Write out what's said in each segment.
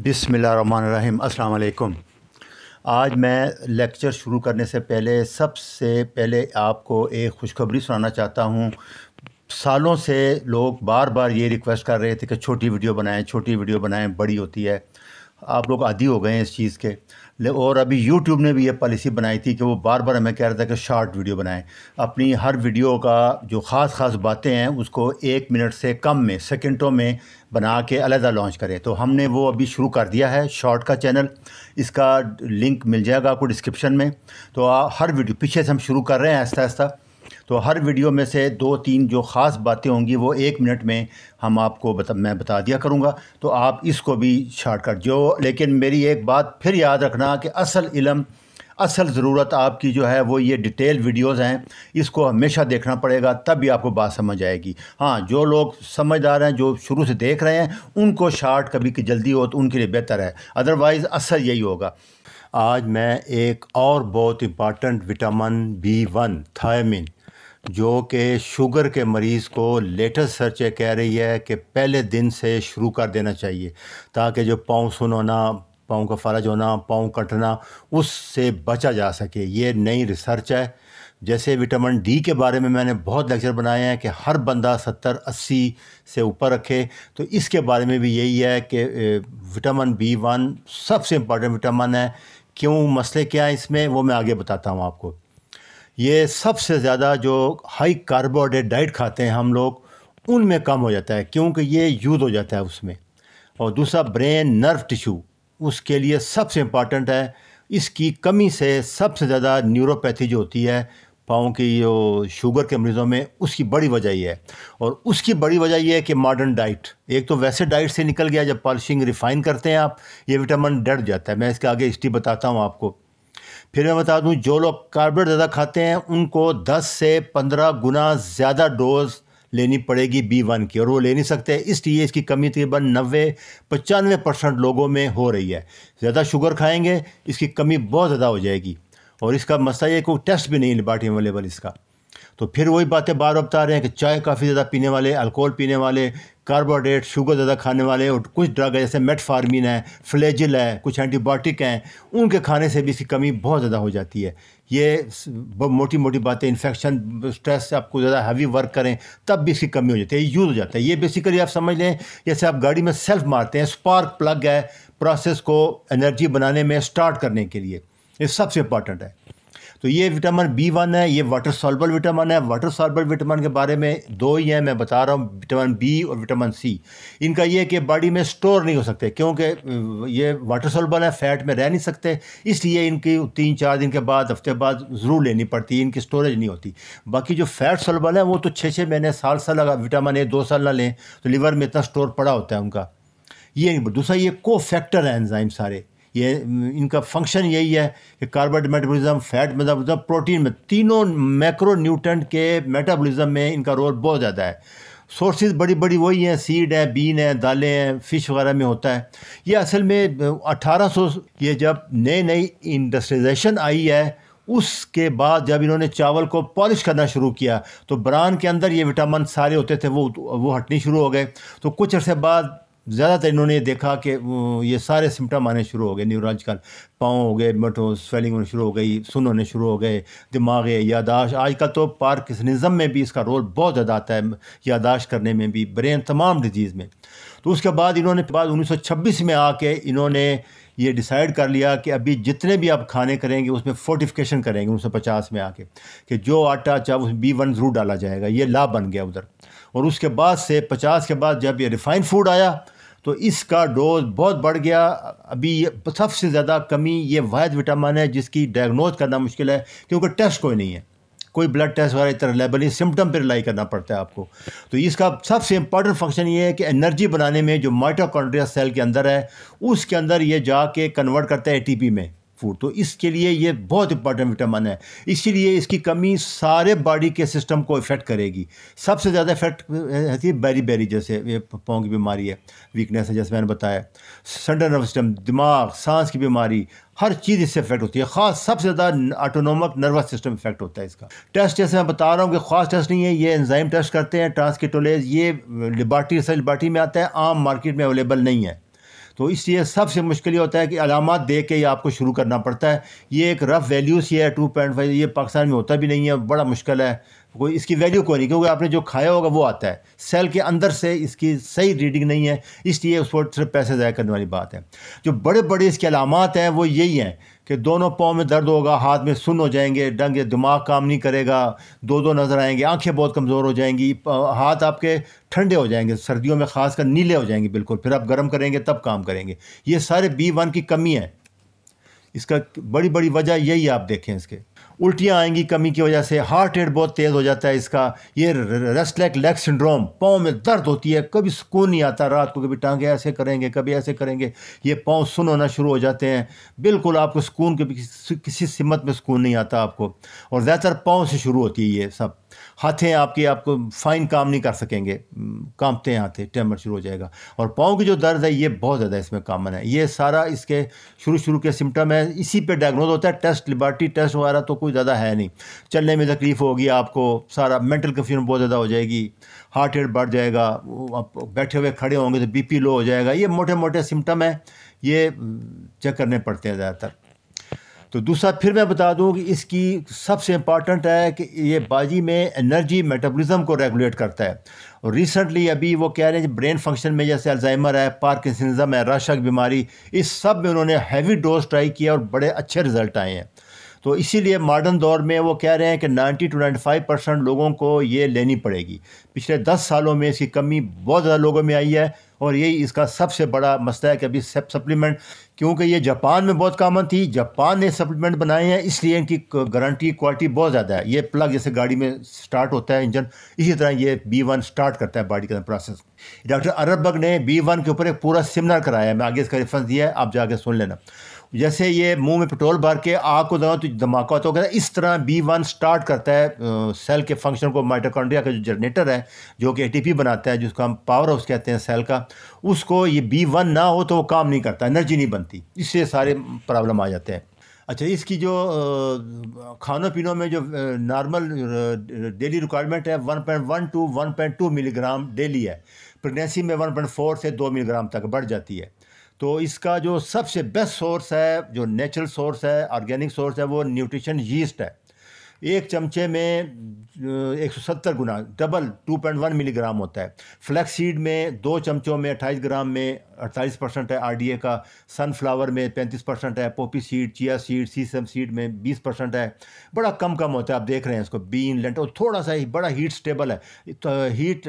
अस्सलाम अल्लाम आज मैं लेक्चर शुरू करने से पहले सबसे पहले आपको एक खुशखबरी सुनाना चाहता हूँ सालों से लोग बार बार ये रिक्वेस्ट कर रहे थे कि छोटी वीडियो बनाएं छोटी वीडियो बनाएं बड़ी होती है आप लोग आदि हो गए हैं इस चीज़ के और अभी YouTube ने भी ये पॉलिसी बनाई थी कि वो बार बार हमें कह रहा था कि शॉर्ट वीडियो बनाएं अपनी हर वीडियो का जो ख़ास ख़ास बातें हैं उसको एक मिनट से कम में सेकंडों में बना के अलहदा लॉन्च करें तो हमने वो अभी शुरू कर दिया है शॉर्ट का चैनल इसका लिंक मिल जाएगा आपको डिस्क्रिप्शन में तो हर वीडियो पीछे से हम शुरू कर रहे हैं आहिस्ता आहिस्ता तो हर वीडियो में से दो तीन जो ख़ास बातें होंगी वो एक मिनट में हम आपको बता मैं बता दिया करूँगा तो आप इसको भी शॉर्टकट जो लेकिन मेरी एक बात फिर याद रखना कि असल इलम असल ज़रूरत आपकी जो है वो ये डिटेल वीडियोस हैं इसको हमेशा देखना पड़ेगा तब भी आपको बात समझ आएगी हाँ जो लोग समझदार हैं जो शुरू से देख रहे हैं उनको शार्ट कभी की जल्दी हो तो उनके लिए बेहतर है अदरवाइज़ असर यही होगा आज मैं एक और बहुत important vitamin B one thiamine जो कि शुगर के मरीज़ को लेटेस्ट सर्च कह रही है कि पहले दिन से शुरू कर देना चाहिए ताकि जो पाँव सुन होना पाँव का फर्ज होना पाँव कटना उससे बचा जा सके ये नई रिसर्च है जैसे विटामिन डी के बारे में मैंने बहुत लेक्चर बनाए हैं कि हर बंदा सत्तर अस्सी से ऊपर रखे तो इसके बारे में भी यही है कि विटामिन बी वन सबसे इम्पॉर्टेंट विटामिन है क्यों मसले क्या है इसमें वो मैं आगे बताता हूँ आपको ये सबसे ज़्यादा जो हाई कार्बोहाइड्रेट डाइट खाते हैं हम लोग उनमें कम हो जाता है क्योंकि ये यूज़ हो जाता है उसमें और दूसरा ब्रेन नर्व टिश्यू उसके लिए सबसे इम्पॉर्टेंट है इसकी कमी से सबसे ज़्यादा न्यूरोपैथी जो होती है पाँव की जो शुगर के मरीज़ों में उसकी बड़ी वजह यह है और उसकी बड़ी वजह यह है कि मॉडर्न डाइट एक तो वैसे डाइट से निकल गया जब पॉलिशिंग रिफ़ाइन करते हैं आप ये विटामिन डर जाता है मैं इसके आगे हिस्ट्री बताता हूँ आपको फिर मैं बता दूं जो लोग कार्बोहाइड्रेट ज़्यादा खाते हैं उनको 10 से 15 गुना ज़्यादा डोज लेनी पड़ेगी बी वन की और वो ले नहीं सकते इसलिए इसकी कमी तकरीबन नबे पचानवे परसेंट लोगों में हो रही है ज़्यादा शुगर खाएंगे इसकी कमी बहुत ज़्यादा हो जाएगी और इसका मसला ये कोई टेस्ट भी नहीं लेबाटी अवेलेबल इसका तो फिर वही बातें बार बार बता रहे हैं कि चाय काफ़ी ज़्यादा पीने वाले अल्कोहल पीने वाले कार्बोहाइड्रेट शुगर ज़्यादा खाने वाले और कुछ ड्रग है जैसे मेटफार्मिन है फ्लेजिल है कुछ एंटीबायोटिक हैं उनके खाने से भी इसकी कमी बहुत ज़्यादा हो जाती है ये मोटी मोटी बातें इन्फेक्शन स्ट्रेस आपको ज़्यादा हैवी वर्क करें तब भी इसकी कमी हो जाती है यूज़ हो जाता है ये बेसिकली आप समझ लें जैसे आप गाड़ी में सेल्फ मारते हैं स्पार्क प्लग है प्रोसेस को एनर्जी बनाने में स्टार्ट करने के लिए ये सबसे इंपॉर्टेंट है तो ये विटामिन बी वन है ये वाटर सॉल्बल विटामिन है वाटर सॉल्बल विटामिन के बारे में दो ही हैं मैं बता रहा हूँ विटामिन बी और विटामिन सी इनका ये कि बॉडी में स्टोर नहीं हो सकते क्योंकि ये वाटर सॉल्बल है फैट में रह नहीं सकते इसलिए इनकी तीन चार दिन के बाद हफ्ते बाद ज़रूर लेनी पड़ती है इनकी स्टोरेज नहीं होती बाकी जो फैट सॉल्बल है वो तो छः छः महीने साल साल अगर विटामिन ए दो साल ना लें तो लीवर में इतना स्टोर पड़ा होता है उनका ये दूसरा ये को फैक्टर है एंजाइम सारे ये इनका फंक्शन यही है कि carbon metabolism fat metabolism protein में तीनों मैक्रो न्यूट्रेंट के मेटाबॉलिज्म में इनका रोल बहुत ज़्यादा है सोर्सेज बड़ी बड़ी वही हैं सीड हैं बीन हैं दालें हैं फ़िश वगैरह में होता है ये असल में 1800 ये जब नई नई इंडस्ट्रियलाइजेशन आई है उसके बाद जब इन्होंने चावल को पॉलिश करना शुरू किया तो ब्रान के अंदर ये विटामिन सारे होते थे वो वो हटने शुरू हो गए तो कुछ अर्से बाद ज़्यादातर इन्होंने देखा कि ये सारे सिम्टम आने शुरू हो गए न्यूरोलॉजिकल पाँव हो गए मटो स्वेलिंग होनी शुरू हो गई सुन होने शुरू हो गए दिमाग यादाश्त आजकल तो पार्किसनिज़म में भी इसका रोल बहुत ज़्यादा आता है यादाश्त करने में भी ब्रेन तमाम डिजीज़ में तो उसके बाद इन्होंने बाद उन्नीस में आके इन्होंने ये डिसाइड कर लिया कि अभी जितने भी आप खाने करेंगे उसमें फोर्टिफिकेशन करेंगे उन्नीस सौ पचास में आके कि जो आटा चाहे उसमें बी वन ज़रूर डाला जाएगा ये लाभ बन गया उधर और उसके बाद से पचास के बाद जब ये रिफ़ाइंड फूड आया तो इसका डोज बहुत बढ़ गया अभी सबसे ज़्यादा कमी ये वायद विटामिन है जिसकी डायग्नोज करना मुश्किल है क्योंकि टेस्ट कोई नहीं है कोई ब्लड टेस्ट वगैरह इतना लेबल नहीं सिम्टम पर रिलाई करना पड़ता है आपको तो इसका सबसे इंपॉर्टेंट फंक्शन ये है कि एनर्जी बनाने में जो माइटोकॉन्ड्रिया सेल के अंदर है उसके अंदर ये जाके कन्वर्ट करता है ए में फूड तो इसके लिए ये बहुत इंपॉर्टेंट विटामिन है इसीलिए इसकी कमी सारे बॉडी के सिस्टम को इफ़ेक्ट करेगी सबसे ज़्यादा इफेक्ट रहती है बैरी बैरी जैसे ये पाँव की बीमारी है वीकनेस है जैसे मैंने बताया सेंट्रल नर्वस सिस्टम दिमाग सांस की बीमारी हर चीज़ इससे इफेक्ट होती है खास सबसे ज़्यादा ऑटोनोमक नर्वस सिस्टम इफेक्ट होता है इसका टेस्ट जैसे मैं बता रहा हूँ कि खास टेस्ट नहीं है ये एंजाइम टेस्ट करते हैं ट्रांसकेटोलेज ये लिबार्टी रिसर्च लिबार्टी में आता है आम मार्केट में अवेलेबल नहीं है तो इसलिए सबसे मुश्किल ये होता है कि अलामत दे के ही आपको शुरू करना पड़ता है ये एक रफ़ वैल्यूस ये है टू पॉइंट फाइव ये पाकिस्तान में होता भी नहीं है बड़ा मुश्किल है कोई इसकी वैल्यू कोई नहीं क्योंकि आपने जो खाया होगा वो आता है सेल के अंदर से इसकी सही रीडिंग नहीं है इसलिए उस पर सिर्फ पैसे ज़ाया करने वाली बात है जो बड़े बड़े इसके अलामत हैं वो यही हैं कि दोनों पाँव में दर्द होगा हाथ में सुन हो जाएंगे डंग दिमाग काम नहीं करेगा दो दो नज़र आएंगे आंखें बहुत कमज़ोर हो जाएंगी हाथ आपके ठंडे हो जाएंगे सर्दियों में ख़ास कर नीले हो जाएंगे बिल्कुल फिर आप गर्म करेंगे तब काम करेंगे ये सारे बी वन की कमी है इसका बड़ी बड़ी वजह यही आप देखें इसके उल्टियाँ आएंगी कमी की वजह से हार्ट रेट बहुत तेज़ हो जाता है इसका ये रेस्ट लेग लेग सिंड्रोम पाँव में दर्द होती है कभी सुकून नहीं आता रात को कभी टांगे ऐसे करेंगे कभी ऐसे करेंगे ये पाँव सुन होना शुरू हो जाते हैं बिल्कुल आपको सुकून कभी किसी सिमत में सुकून नहीं आता आपको और ज़्यादातर पाँव से शुरू होती है ये सब हाथे आपके आपको फ़ाइन काम नहीं कर सकेंगे हम्म, कांपते हैं हाथे टेमर शुरू हो जाएगा और पाँव की जो दर्द है ये बहुत ज़्यादा इसमें कामन है ये सारा इसके शुरू शुरू के सिम्टम है इसी पे डायग्नोज होता है टेस्ट लिबार्टी टेस्ट वगैरह तो कोई ज़्यादा है नहीं चलने में तकलीफ़ होगी आपको सारा मेंटल कन्फ्यूजन बहुत ज़्यादा हो जाएगी हार्ट रेट बढ़ जाएगा आप बैठे हुए खड़े होंगे तो बी लो हो जाएगा ये मोटे मोटे सिम्टम हैं ये चेक हम्म, करने पड़ते हैं ज़्यादातर तो दूसरा फिर मैं बता दूं कि इसकी सबसे इम्पॉर्टेंट है कि ये बाजी में एनर्जी मेटाबॉलिज्म को रेगुलेट करता है और रिसेंटली अभी वो कह रहे हैं ब्रेन फंक्शन में जैसे अल्जाइमर है पार्किंसनिज्म है राशक बीमारी इस सब में उन्होंने हैवी डोज ट्राई किया और बड़े अच्छे रिजल्ट आए हैं तो इसीलिए मॉडर्न दौर में वो कह रहे हैं कि 90 टू 95 परसेंट लोगों को ये लेनी पड़ेगी पिछले 10 सालों में इसकी कमी बहुत ज़्यादा लोगों में आई है और यही इसका सबसे बड़ा मसला है कि अभी सब सप्लीमेंट क्योंकि ये जापान में बहुत कामन थी जापान ने सप्लीमेंट बनाए हैं इसलिए इनकी गारंटी क्वालिटी बहुत ज़्यादा है ये प्लग जैसे गाड़ी में स्टार्ट होता है इंजन इसी तरह ये बी वन स्टार्ट करता है बॉडी अंदर प्रोसेस डॉक्टर बग ने बी वन के ऊपर एक पूरा सेमिनार कराया है मैं आगे इसका रेफरेंस दिया है आप जाके सुन लेना जैसे ये मुंह में पेट्रोल भर के आग को दबाओ तो धमाका तो कहता है इस तरह बी वन स्टार्ट करता है सेल के फंक्शन को माइटोकॉन्ड्रिया का जो जनरेटर है जो कि एटीपी बनाता है जिसको हम पावर हाउस कहते हैं सेल का उसको ये बी वन ना हो तो वो काम नहीं करता एनर्जी नहीं बनती इससे सारे प्रॉब्लम आ जाते हैं अच्छा इसकी जो खानों पीनों में जो नॉर्मल डेली रिक्वायरमेंट है one point one two one point two milligram daily है प्रेगनेंसी में वन पॉइंट फोर से दो मिलीग्राम तक बढ़ जाती है तो इसका जो सबसे बेस्ट सोर्स है जो नेचुरल सोर्स है ऑर्गेनिक सोर्स है वो न्यूट्रिशन यीस्ट है एक चमचे में 170 गुना डबल 2.1 मिलीग्राम होता है फ्लैक्स सीड में दो चमचों में 28 ग्राम में 48 परसेंट है आरडीए का सनफ्लावर में 35 परसेंट है poppy seed chia seed sesame seed में 20 परसेंट है बड़ा कम कम होता है आप देख रहे हैं इसको बीन लेंट और थोड़ा सा ही बड़ा हीट स्टेबल है तो हीट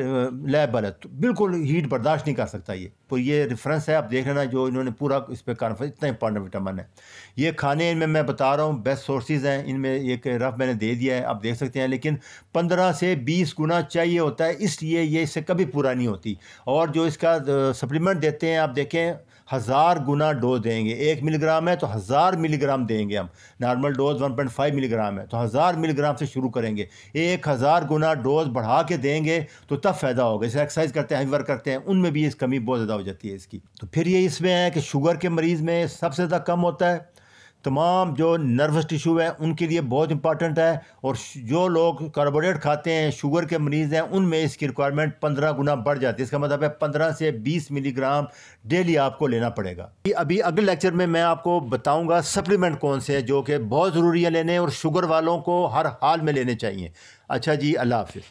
लेबल है तो बिल्कुल हीट बर्दाश्त नहीं कर सकता ये तो ये रेफरेंस है आप देख लेना जो इन्होंने पूरा इस पर कॉन्फ्रेंस इतना इंपॉर्टेंट विटामिन है ये खाने इनमें मैं बता रहा हूँ बेस्ट सोर्सेज हैं इनमें एक रफ मैंने दे दिया है आप देख सकते हैं लेकिन पंद्रह से बीस गुना चाहिए होता है इसलिए ये इससे कभी पूरा नहीं होती और जो इसका सप्लीमेंट देते हैं आप देखें हज़ार गुना डोज देंगे एक मिलीग्राम है तो हज़ार मिलीग्राम देंगे हम नॉर्मल डोज 1.5 मिलीग्राम है तो हज़ार मिलीग्राम से शुरू करेंगे एक हज़ार गुना डोज बढ़ा के देंगे तो तब फ़ायदा होगा जैसे एक्सरसाइज करते हैं वर्क करते हैं उनमें भी इस कमी बहुत ज़्यादा हो जाती है इसकी तो फिर ये इसमें है कि शुगर के मरीज़ में सबसे ज़्यादा कम होता है तमाम जो नर्वस टिशू है उनके लिए बहुत इंपॉर्टेंट है और जो लोग कार्बोहाइड्रेट खाते हैं शुगर के मरीज़ हैं उनमें इसकी रिक्वायरमेंट पंद्रह गुना बढ़ जाती है इसका मतलब है पंद्रह से बीस मिलीग्राम डेली आपको लेना पड़ेगा अभी अगले लेक्चर में मैं आपको बताऊँगा सप्लीमेंट कौन से हैं जो कि बहुत ज़रूरी है लेने और शुगर वालों को हर हाल में लेने चाहिए अच्छा जी अल्लाह हाफि